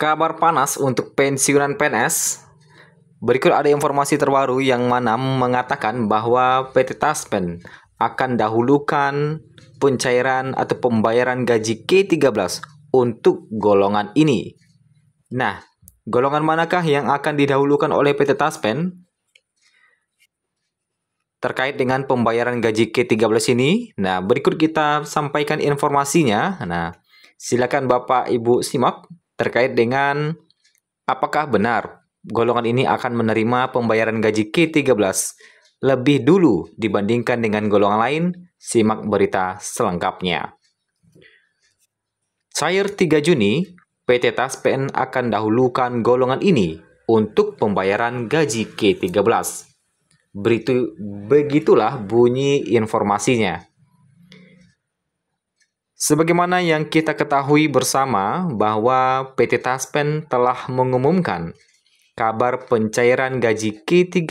Kabar panas untuk pensiunan PNS. Berikut ada informasi terbaru yang mana mengatakan bahwa PT Taspen akan dahulukan pencairan atau pembayaran gaji K13 untuk golongan ini. Nah, golongan manakah yang akan didahulukan oleh PT Taspen? Terkait dengan pembayaran gaji K13 ini, nah berikut kita sampaikan informasinya. Nah, silakan Bapak Ibu simak terkait dengan apakah benar golongan ini akan menerima pembayaran gaji K13 lebih dulu dibandingkan dengan golongan lain? Simak berita selengkapnya. Cair 3 Juni, PT Taspen akan dahulukan golongan ini untuk pembayaran gaji K13. begitulah bunyi informasinya. Sebagaimana yang kita ketahui bersama bahwa PT Taspen telah mengumumkan kabar pencairan gaji K13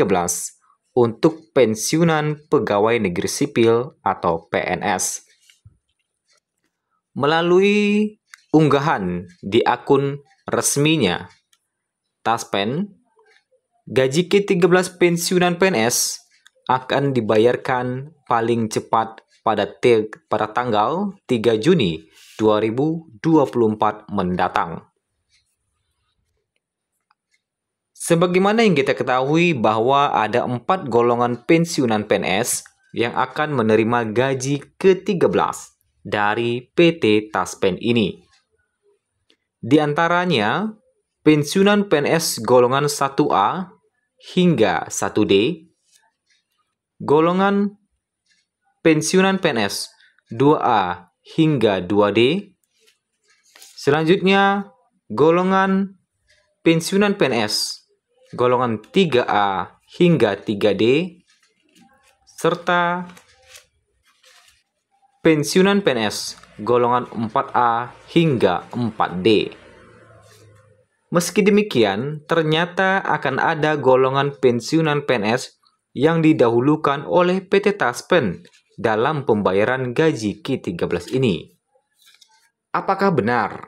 untuk pensiunan pegawai negeri sipil atau PNS. Melalui unggahan di akun resminya Taspen, gaji K13 pensiunan PNS akan dibayarkan paling cepat pada, pada tanggal 3 Juni 2024 mendatang. Sebagaimana yang kita ketahui bahwa ada empat golongan pensiunan PNS yang akan menerima gaji ke-13 dari PT Taspen ini. Di antaranya, pensiunan PNS golongan 1A hingga 1D Golongan pensiunan PNS 2A hingga 2D. Selanjutnya, golongan pensiunan PNS golongan 3A hingga 3D serta pensiunan PNS golongan 4A hingga 4D. Meski demikian, ternyata akan ada golongan pensiunan PNS yang didahulukan oleh PT Taspen dalam pembayaran gaji K13 ini. Apakah benar?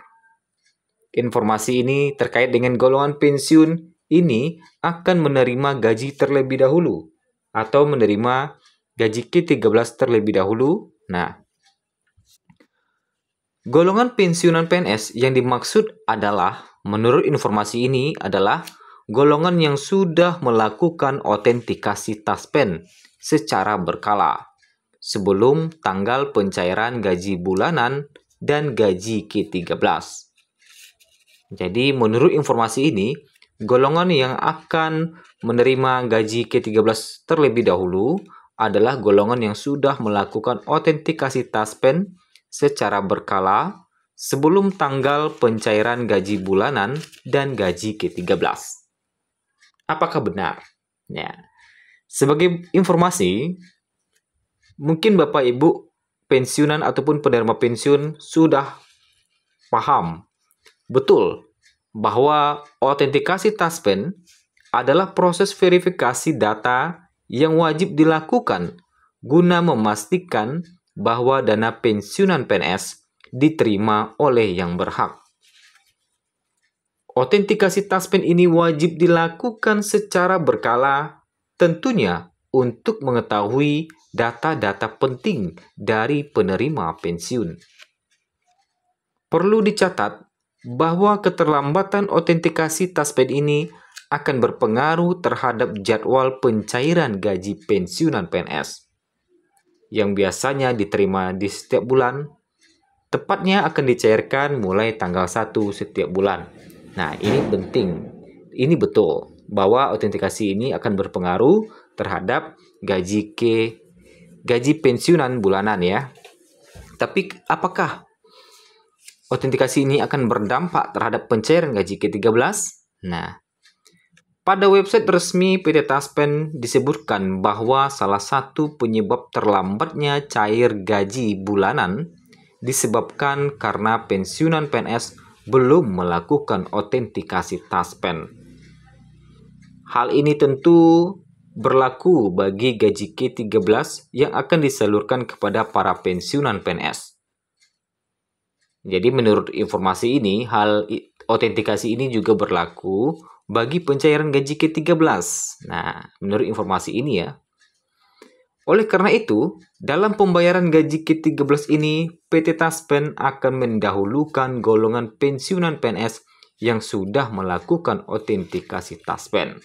Informasi ini terkait dengan golongan pensiun ini akan menerima gaji terlebih dahulu atau menerima gaji K13 terlebih dahulu. Nah, golongan pensiunan PNS yang dimaksud adalah menurut informasi ini adalah golongan yang sudah melakukan otentikasi taspen secara berkala sebelum tanggal pencairan gaji bulanan dan gaji K13. Jadi menurut informasi ini, golongan yang akan menerima gaji K13 terlebih dahulu adalah golongan yang sudah melakukan otentikasi taspen secara berkala sebelum tanggal pencairan gaji bulanan dan gaji K13 apakah benar? Ya. Sebagai informasi, mungkin Bapak Ibu pensiunan ataupun penerima pensiun sudah paham betul bahwa autentikasi taspen adalah proses verifikasi data yang wajib dilakukan guna memastikan bahwa dana pensiunan PNS diterima oleh yang berhak. Otentikasi taspen ini wajib dilakukan secara berkala, tentunya untuk mengetahui data-data penting dari penerima pensiun. Perlu dicatat bahwa keterlambatan otentikasi taspen ini akan berpengaruh terhadap jadwal pencairan gaji pensiunan PNS yang biasanya diterima di setiap bulan, tepatnya akan dicairkan mulai tanggal 1 setiap bulan. Nah, ini penting. Ini betul bahwa autentikasi ini akan berpengaruh terhadap gaji ke gaji pensiunan bulanan ya. Tapi apakah autentikasi ini akan berdampak terhadap pencairan gaji ke-13? Nah, pada website resmi PT Taspen disebutkan bahwa salah satu penyebab terlambatnya cair gaji bulanan disebabkan karena pensiunan PNS belum melakukan autentikasi taspen. Hal ini tentu berlaku bagi gaji K13 yang akan disalurkan kepada para pensiunan PNS. Jadi menurut informasi ini, hal autentikasi ini juga berlaku bagi pencairan gaji K13. Nah, menurut informasi ini ya, oleh karena itu, dalam pembayaran gaji ke-13 ini, PT Taspen akan mendahulukan golongan pensiunan PNS yang sudah melakukan otentikasi Taspen.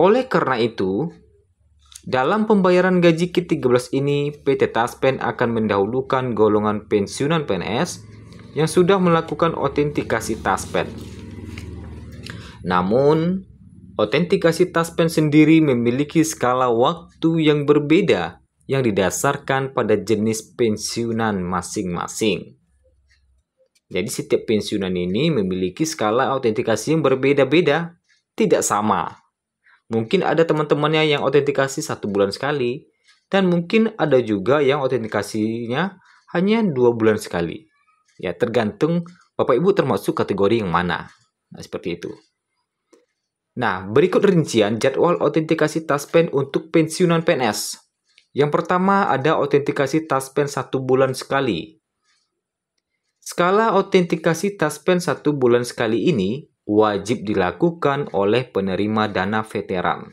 Oleh karena itu, dalam pembayaran gaji ke-13 ini, PT Taspen akan mendahulukan golongan pensiunan PNS yang sudah melakukan otentikasi Taspen. Namun, Otentikasitas pen sendiri memiliki skala waktu yang berbeda yang didasarkan pada jenis pensiunan masing-masing. Jadi setiap pensiunan ini memiliki skala autentikasi yang berbeda-beda, tidak sama. Mungkin ada teman-temannya yang autentikasi satu bulan sekali, dan mungkin ada juga yang autentikasinya hanya dua bulan sekali. Ya tergantung Bapak Ibu termasuk kategori yang mana. Nah, seperti itu. Nah, berikut rincian jadwal autentikasi Taspen untuk pensiunan PNS. Yang pertama ada autentikasi Taspen satu bulan sekali. Skala autentikasi Taspen satu bulan sekali ini wajib dilakukan oleh penerima dana veteran.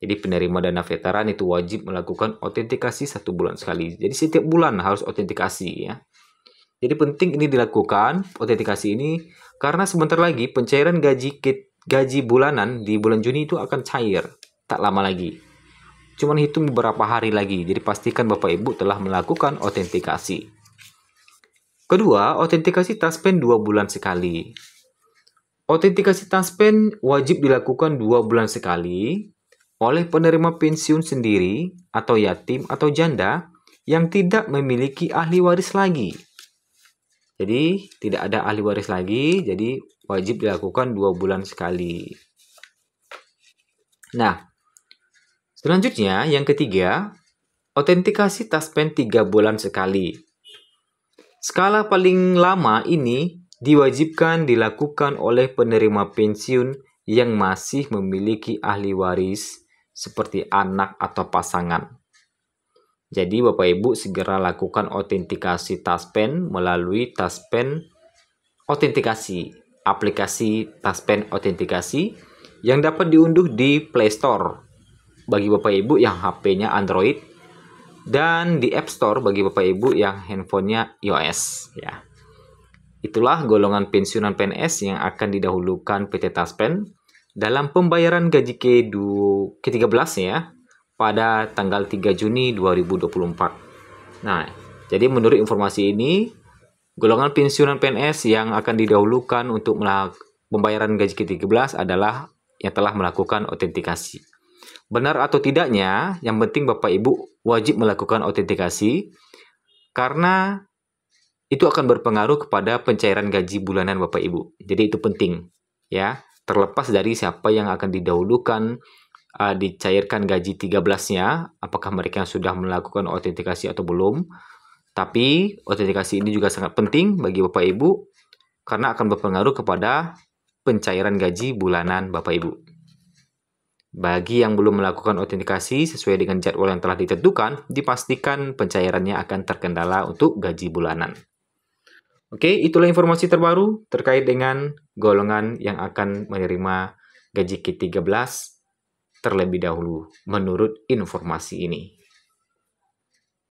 Jadi penerima dana veteran itu wajib melakukan autentikasi satu bulan sekali. Jadi setiap bulan harus autentikasi ya. Jadi penting ini dilakukan, autentikasi ini, karena sebentar lagi pencairan gaji ke gaji bulanan di bulan Juni itu akan cair tak lama lagi. Cuman hitung beberapa hari lagi, jadi pastikan Bapak Ibu telah melakukan otentikasi. Kedua, otentikasi taspen dua bulan sekali. Otentikasi taspen wajib dilakukan dua bulan sekali oleh penerima pensiun sendiri atau yatim atau janda yang tidak memiliki ahli waris lagi jadi tidak ada ahli waris lagi, jadi wajib dilakukan dua bulan sekali. Nah, selanjutnya yang ketiga, autentikasi taspen tiga bulan sekali. Skala paling lama ini diwajibkan dilakukan oleh penerima pensiun yang masih memiliki ahli waris seperti anak atau pasangan. Jadi Bapak Ibu segera lakukan autentikasi Taspen melalui Taspen Autentikasi, aplikasi Taspen Autentikasi yang dapat diunduh di Play Store bagi Bapak Ibu yang HP-nya Android dan di App Store bagi Bapak Ibu yang handphonenya iOS ya. Itulah golongan pensiunan PNS yang akan didahulukan PT Taspen dalam pembayaran gaji ke-13 ya pada tanggal 3 Juni 2024. Nah, jadi menurut informasi ini, golongan pensiunan PNS yang akan didahulukan untuk pembayaran gaji ke-13 adalah yang telah melakukan autentikasi. Benar atau tidaknya, yang penting Bapak Ibu wajib melakukan autentikasi karena itu akan berpengaruh kepada pencairan gaji bulanan Bapak Ibu. Jadi itu penting ya, terlepas dari siapa yang akan didahulukan uh, dicairkan gaji 13-nya, apakah mereka yang sudah melakukan autentikasi atau belum. Tapi autentikasi ini juga sangat penting bagi Bapak Ibu karena akan berpengaruh kepada pencairan gaji bulanan Bapak Ibu. Bagi yang belum melakukan autentikasi sesuai dengan jadwal yang telah ditentukan, dipastikan pencairannya akan terkendala untuk gaji bulanan. Oke, itulah informasi terbaru terkait dengan golongan yang akan menerima gaji K13 terlebih dahulu menurut informasi ini.